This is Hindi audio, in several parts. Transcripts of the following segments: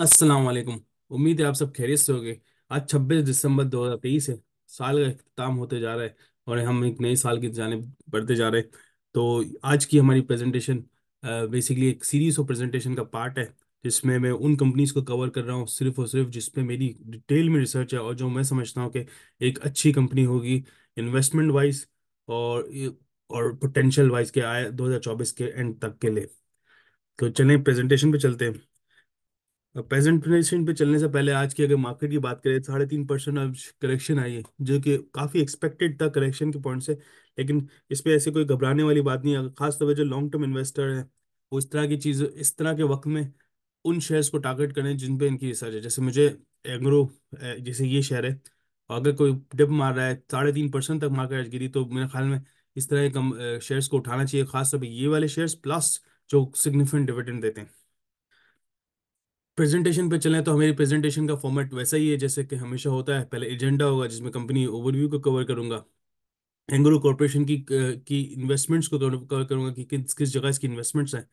अस्सलाम वालेकुम उम्मीद है आप सब खैरियत से होंगे आज 26 दिसंबर 2023 है साल का अख्ताम होते जा रहा है और हम एक नए साल की जाने बढ़ते जा रहे हैं तो आज की हमारी प्रेजेंटेशन बेसिकली एक सीरीज ऑफ प्रेजेंटेशन का पार्ट है जिसमें मैं उन कंपनीज को कवर कर रहा हूँ सिर्फ और सिर्फ जिसपे मेरी डिटेल में रिसर्च है और जो मैं समझता हूँ कि एक अच्छी कंपनी होगी इन्वेस्टमेंट वाइज और और पोटेंशियल वाइज के आए दो के एंड तक के लिए तो चलें प्रेजेंटेशन पे चलते हैं प्रेजेंट तो फिनिशिंग पे चलने से पहले आज की अगर मार्केट की बात करें साढ़े तीन परसेंट अब करेक्शन आई है जो कि काफ़ी एक्सपेक्टेड था करेक्शन के पॉइंट से लेकिन इस पर ऐसे कोई घबराने वाली बात नहीं है खासतौर पर जो लॉन्ग टर्म इन्वेस्टर हैं वो इस तरह की चीज़ इस तरह के वक्त में उन शेयर्स को टारगेट करें जिन पे इनकी रिसर्च है जैसे मुझे एग्रो जैसे ये शेयर है अगर कोई डिप मार रहा है साढ़े तीन परसेंट तक मार्केट गिरी तो मेरे ख्याल में इस तरह के कम शेयर्स को उठाना चाहिए खासतौर पर ये वाले शेयर्स प्लस जो सिग्निफिकेंट डिविडेंड देते हैं प्रेजेंटेशन पे चलें तो हमारी प्रेजेंटेशन का फॉर्मेट वैसा ही है जैसे कि हमेशा होता है पहले एजेंडा होगा जिसमें कंपनी ओवरव्यू को कवर करूंगा एंग्रो कॉर्पोरेशन की की इन्वेस्टमेंट्स को कवर करूंगा कि किस किस जगह इसकी इन्वेस्टमेंट्स हैं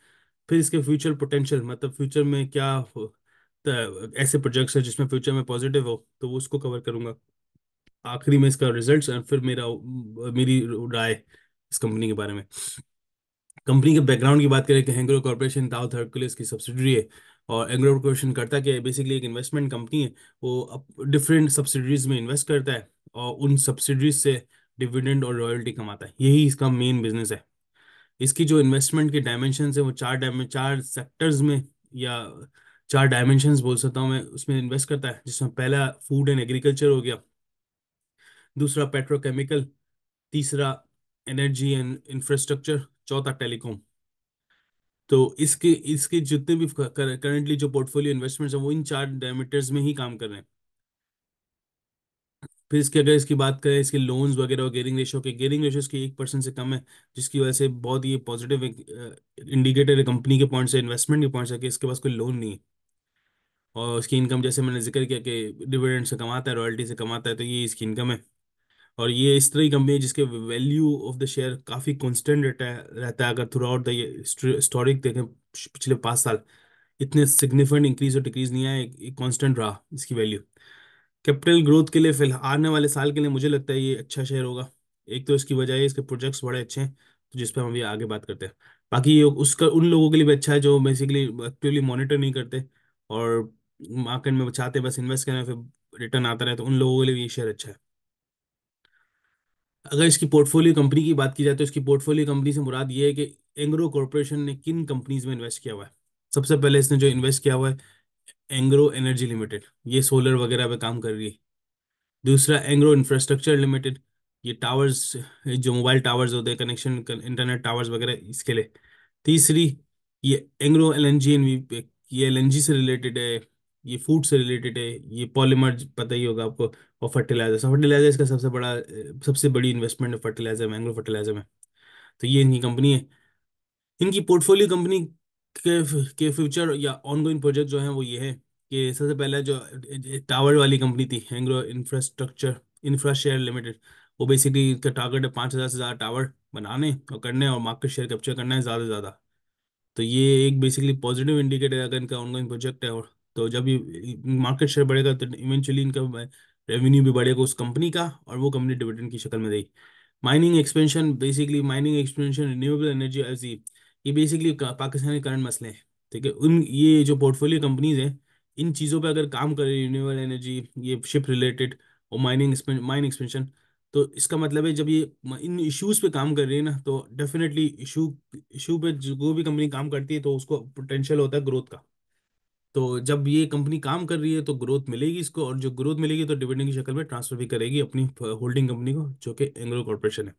फिर इसके फ्यूचर पोटेंशियल मतलब फ्यूचर में क्या ऐसे प्रोजेक्ट्स हैं जिसमें फ्यूचर में पॉजिटिव हो तो वो उसको कवर करूंगा आखिरी में इसका रिजल्ट और फिर मेरा मेरी राय इस कंपनी के बारे में कंपनी के बैकग्राउंड की बात करें कि हैंग्रो कॉर्पोरेशन दाउथ हर्कुलस की सब्सिडरी है और एग्रो क्वेश्चन करता क्या है बेसिकली एक इन्वेस्टमेंट कंपनी है वो डिफरेंट सब्सिडीज में इन्वेस्ट करता है और उन सब्सिडीज से डिविडेंड और रॉयल्टी कमाता है यही इसका मेन बिजनेस है इसकी जो इन्वेस्टमेंट के डायमेंशन है वो चार डायमें चार सेक्टर्स में या चार डायमेंशन बोल सकता हूँ मैं उसमें इन्वेस्ट करता है जिसमें पहला फूड एंड एग्रीकल्चर हो गया दूसरा पेट्रोकेमिकल तीसरा एनर्जी एंड इंफ्रास्ट्रक्चर चौथा टेलीकॉम तो इसके इसके जितने भी करंटली जो पोर्टफोलियो इन्वेस्टमेंट्स हैं वो इन चार डायमीटर्स में ही काम कर रहे हैं फिर इसके अगर इसकी बात करें इसके लोन्स वगैरह और गेयरिंग रेशो के गेयरिंग रेशो इसके एक परसेंट से कम है जिसकी वजह से बहुत ये पॉजिटिव इंडिकेटर है कंपनी के पॉइंट से इन्वेस्टमेंट के पॉइंट से कि इसके पास कोई लोन नहीं है और उसकी इनकम जैसे मैंने जिक्र किया कि डिविडेंड से कमाता है रॉयल्टी से कमाता है तो ये इसकी इनकम है और ये इस तरह की कंपनी है जिसके वैल्यू ऑफ द शेयर काफ़ी कॉन्स्टेंट रहता है रहता है अगर थ्रू आउट द हिस्टोरिक देखें पिछले पाँच साल इतने सिग्निफिकेंट इंक्रीज और डिक्रीज नहीं आया कॉन्स्टेंट रहा इसकी वैल्यू कैपिटल ग्रोथ के लिए फिलहाल आने वाले साल के लिए मुझे लगता है ये अच्छा शेयर होगा एक तो इसकी वजह है इसके प्रोजेक्ट्स बड़े अच्छे हैं तो जिस पर हम ये आगे बात करते हैं बाकी ये उसका उन लोगों के लिए भी अच्छा है जो बेसिकली एक्टिवली मॉनिटर नहीं करते और मार्केट में बचाते बस इन्वेस्ट करें फिर रिटर्न आता रहे तो उन लोगों के लिए भी ये शेयर अच्छा है अगर इसकी पोर्टफोलियो कंपनी की बात की जाए तो इसकी पोर्टफोलियो कंपनी से मुराद ये है कि एंग्रो कॉरपोरेशन ने किन कंपनीज में इन्वेस्ट किया हुआ है सबसे पहले इसने जो इन्वेस्ट किया हुआ है एंग्रो एनर्जी लिमिटेड ये सोलर वगैरह पे काम कर रही है दूसरा एंग्रो इंफ्रास्ट्रक्चर लिमिटेड ये टावर्स जो मोबाइल टावर्स होते हैं कनेक्शन इंटरनेट टावर्स वगैरह इसके लिए तीसरी ये Engro L N G N V ये एल से रिलेटेड है ये फूड से रिलेटेड है ये पॉलीमर पता ही होगा आपको और फर्टिलाइजर फर्टिलाइजर इसका सबसे बड़ा सबसे बड़ी इन्वेस्टमेंट है फर्टिलाइजर मैंग्रो फर्टिलाइजर में तो ये इनकी कंपनी है इनकी पोर्टफोलियो कंपनी के के फ्यूचर या ऑनगोइंग प्रोजेक्ट जो है वो ये है कि सबसे पहले जो टावर वाली कंपनी थी एंग्रो इंफ्रास्ट्रक्चर इंफ्रा लिमिटेड वो बेसिकली इसका टारगेट है पाँच हज़ार से ज़्यादा टावर बनाने और करने और मार्केट शेयर कैप्चर करना है ज़्यादा से ज़्यादा तो ये एक बेसिकली पॉजिटिव इंडिकेटर है अगर इनका ऑनगोइंग प्रोजेक्ट है और तो जब ये मार्केट शेयर बढ़ेगा तो इवेंचुअली इनका रेवेन्यू भी बढ़ेगा उस कंपनी का और वो कंपनी डिविडेंड की शक्ल में देगी mining expansion basically mining expansion renewable energy L ये बेसिकली पाकिस्तान के करंट मसले हैं ठीक है उन ये जो पोर्टफोलियो कंपनीज हैं इन चीज़ों पर अगर काम करें रिन्यूएबल एनर्जी ये शिप रिलेटेड और माइनिंग माइन एक्सपेंशन तो इसका मतलब है जब ये इन इश्यूज पे काम कर रही है ना तो डेफिनेटली इशू इशू पे जो भी कंपनी काम करती है तो उसको पोटेंशियल होता है ग्रोथ का तो जब ये कंपनी काम कर रही है तो ग्रोथ मिलेगी इसको और जो ग्रोथ मिलेगी तो डिविडेंड की शक्ल में ट्रांसफर भी करेगी अपनी होल्डिंग कंपनी को जो कि एंग्रो कॉरपोरेशन है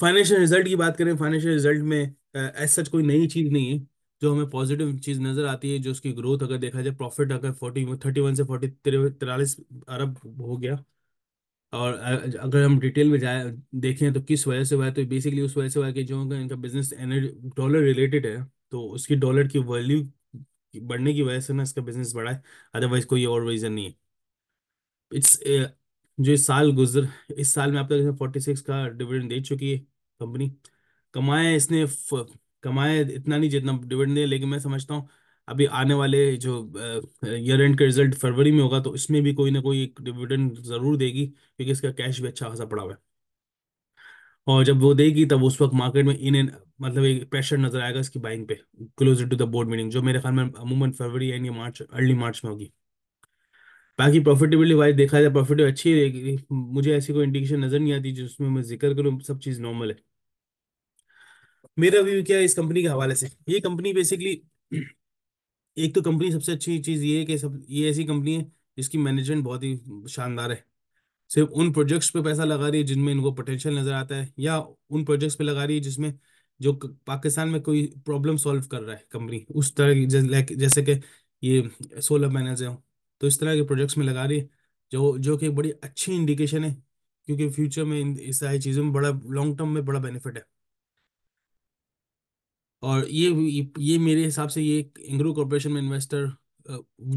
फाइनेंशियल रिजल्ट की बात करें फाइनेंशियल रिजल्ट में एज सच कोई नई चीज़ नहीं है जो हमें पॉजिटिव चीज़ नज़र आती है जो उसकी ग्रोथ अगर देखा जाए प्रॉफिट अगर फोर्टी थर्टी वन से फोर्टी तिरालीस अरब हो गया और अगर हम डिटेल में जाए देखें तो किस वजह से हुआ है तो बेसिकली उस वजह से हुआ है कि जो इनका बिजनेस डॉलर रिलेटेड है तो उसकी डॉलर की वैल्यू बढ़ने की वजह से ना इसका बिजनेस बढ़ा है अदरवाइज कोई और रीजन नहीं है इट्स जो इस साल गुजर इस साल में आप तक फोर्टी सिक्स का डिविडेंड दे चुकी है कंपनी कमाया इसने कमाया इतना नहीं जितना डिविडेंड दे लेकिन मैं समझता हूँ अभी आने वाले जो ईयर एंड का रिजल्ट फरवरी में होगा तो इसमें भी कोई ना कोई एक डिविडेंड ज़रूर देगी क्योंकि इसका कैश भी अच्छा खासा पड़ा हुआ है और जब वो देगी तब उस वक्त मार्केट में इन एंड मतलब एक प्रेशर नजर आएगा इसकी बाइंग पे closer to the board meeting जो मेरे ख्याल में अमूमन फरवरी एंड या मार्च अर्ली मार्च में होगी बाकी प्रॉफिटेबिलिटी वाइज देखा जाए प्रॉफिट तो अच्छी है मुझे ऐसी कोई इंडिकेशन नजर नहीं आती जिसमें मैं जिक्र करूँ सब चीज़ नॉर्मल है मेरा व्यू क्या है इस कंपनी के हवाले से ये कंपनी बेसिकली एक तो कंपनी सबसे अच्छी चीज़ ये है कि सब ये ऐसी कंपनी है जिसकी मैनेजमेंट बहुत ही शानदार है सिर्फ उन प्रोजेक्ट्स पे पैसा लगा रही है जिनमें इनको पोटेंशियल नज़र आता है या उन प्रोजेक्ट्स पे लगा रही है जिसमें जो पाकिस्तान में कोई प्रॉब्लम सॉल्व कर रहा है कंपनी उस तरह की लाइक जैसे कि ये सोलर पैनल्स हैं तो इस तरह के प्रोजेक्ट्स में लगा रही है जो जो कि बड़ी अच्छी इंडिकेशन है क्योंकि फ्यूचर में इस सारी चीज़ों में बड़ा लॉन्ग टर्म में बड़ा बेनिफिट है और ये ये मेरे हिसाब से ये इंग्रो कॉरपोरेशन में इन्वेस्टर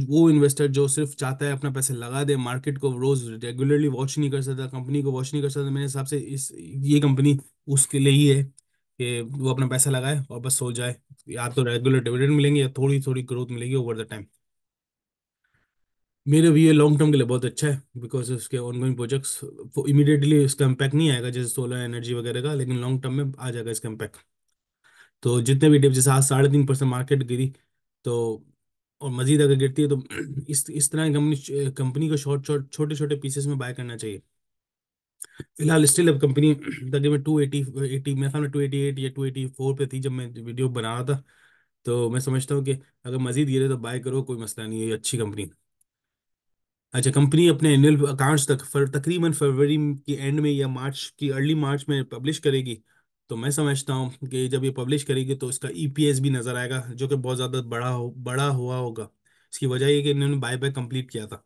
वो इन्वेस्टर जो सिर्फ चाहता है अपना पैसे लगा दे मार्केट को रोज रेगुलरली वॉच नहीं कर सकता कंपनी को वॉच नहीं कर सकता मेरे हिसाब से इस ये कंपनी उसके लिए ही है कि वो अपना पैसा लगाए और बस सो जाए या तो रेगुलर डिविडेंड मिलेंगे या थोड़ी थोड़ी ग्रोथ मिलेगी ओवर द टाइम मेरे व्यू लॉन्ग टर्म के लिए बहुत अच्छा है बिकॉज उसके ऑनगोइंग प्रोजेक्ट्स इमीडिएटली उसका इम्पैक्ट नहीं आएगा जैसे सोलर एनर्जी वगैरह का लेकिन लॉन्ग टर्म में आ जाएगा इसका इम्पैक्ट तो जितने भी डिप जैसे आज साढ़े तीन परसेंट मार्केट गिरी तो और मजीद अगर गिरती है तो इस इस तरह की कंपनी को शॉर्ट शॉर्ट छोटे छोटे पीसेस में बाय करना चाहिए फिलहाल स्टिल अब कंपनी तकरीबन टू एटी एटी मेरे ख्याल में टू एटी एट या टू एटी फोर पे थी जब मैं वीडियो बना रहा था तो मैं समझता हूँ कि अगर मजीद गिरे तो बाय करो कोई मसला नहीं है अच्छी कंपनी अच्छा कंपनी अपने एनुअल अकाउंट्स तक फर, तकरीबन फरवरी के एंड में या मार्च की अर्ली मार्च में पब्लिश करेगी तो मैं समझता हूँ कि जब ये पब्लिश करेगी तो इसका ई e भी नज़र आएगा जो कि बहुत ज़्यादा बड़ा हो बड़ा हुआ होगा इसकी वजह ये कि इन्होंने बाय बाय कंप्लीट किया था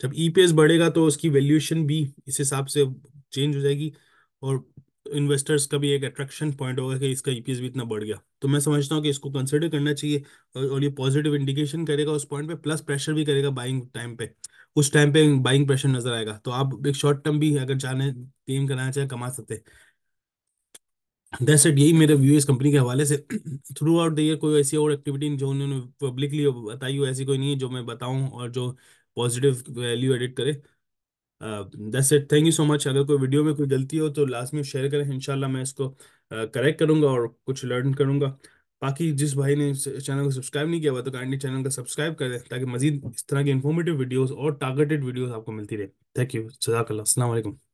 जब ई e बढ़ेगा तो उसकी वैल्यूएशन भी इस हिसाब से चेंज हो जाएगी और इन्वेस्टर्स का भी एक अट्रैक्शन पॉइंट होगा कि इसका ईपीएस भी इतना बढ़ गया तो मैं समझता हूँ कि इसको कंसिडर करना चाहिए और, और ये पॉजिटिव इंडिकेशन करेगा उस पॉइंट पे प्लस प्रेशर भी करेगा बाइंग टाइम पे उस टाइम पे बाइंग प्रेशर नजर आएगा तो आप एक शॉर्ट टर्म भी अगर जाने गेम कराना चाहे कमा सकते दैट यही मेरा व्यू इस कंपनी के हवाले से थ्रू आउट द ईयर कोई ऐसी और एक्टिविटी जो उन्होंने पब्लिकली बताई हो ऐसी कोई नहीं है जो मैं बताऊं और जो पॉजिटिव वैल्यू एडिट करे that's it thank you so much अगर कोई वीडियो में कोई गलती हो तो लास्ट में शेयर करें इनशाला मैं इसको करेक्ट करूँगा और कुछ लर्न करूँगा बाकी जिस भाई ने चैनल को सब्सक्राइब नहीं किया हुआ तो काइंडली चैनल का सब्सक्राइब करें ताकि मजीद इस तरह की इन्फॉर्मेटिव वीडियोस और टारगेटेड वीडियोस आपको मिलती रहे थैंक यू अल्लाह असल